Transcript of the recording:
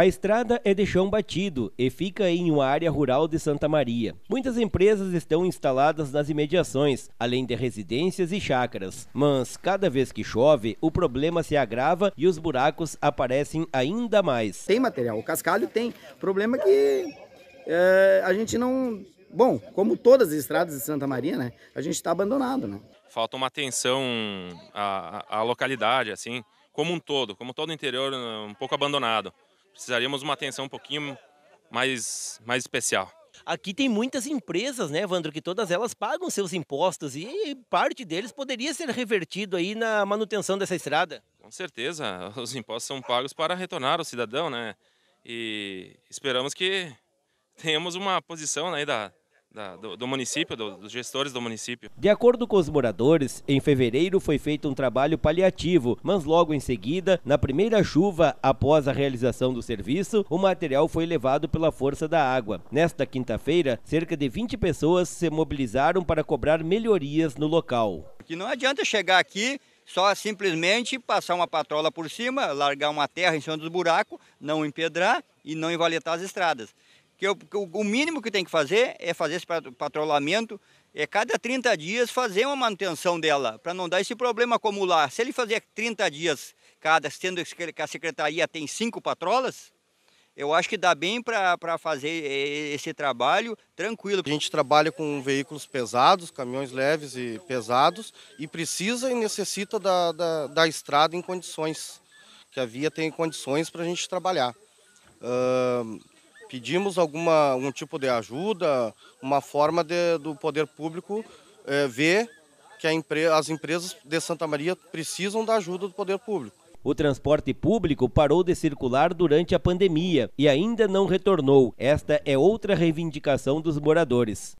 A estrada é de chão batido e fica em uma área rural de Santa Maria. Muitas empresas estão instaladas nas imediações, além de residências e chácaras. Mas cada vez que chove, o problema se agrava e os buracos aparecem ainda mais. Tem material, o cascalho tem. O problema é que é, a gente não. Bom, como todas as estradas de Santa Maria, né? A gente está abandonado, né? Falta uma atenção à, à localidade, assim, como um todo, como todo o interior, um pouco abandonado precisaríamos uma atenção um pouquinho mais, mais especial. Aqui tem muitas empresas, né, Evandro, que todas elas pagam seus impostos e parte deles poderia ser revertido aí na manutenção dessa estrada. Com certeza, os impostos são pagos para retornar ao cidadão, né? E esperamos que tenhamos uma posição aí da, da, do, do, município, do, dos gestores do município. De acordo com os moradores, em fevereiro foi feito um trabalho paliativo, mas logo em seguida, na primeira chuva após a realização do serviço, o material foi levado pela força da água. Nesta quinta-feira, cerca de 20 pessoas se mobilizaram para cobrar melhorias no local. Que não adianta chegar aqui só simplesmente passar uma patrola por cima, largar uma terra em cima dos buracos, não empedrar e não invaletar as estradas que, eu, o mínimo que tem que fazer é fazer esse patrulhamento, é cada 30 dias fazer uma manutenção dela, para não dar esse problema acumular. Se ele fazer 30 dias cada, sendo que a secretaria tem cinco patrolas, eu acho que dá bem para fazer é, esse trabalho tranquilo. A gente trabalha com veículos pesados, caminhões leves e pesados, e precisa e necessita da, da, da estrada em condições, que a via tem condições para a gente trabalhar. Uh, Pedimos alguma, algum tipo de ajuda, uma forma de, do poder público é, ver que empre, as empresas de Santa Maria precisam da ajuda do poder público. O transporte público parou de circular durante a pandemia e ainda não retornou. Esta é outra reivindicação dos moradores.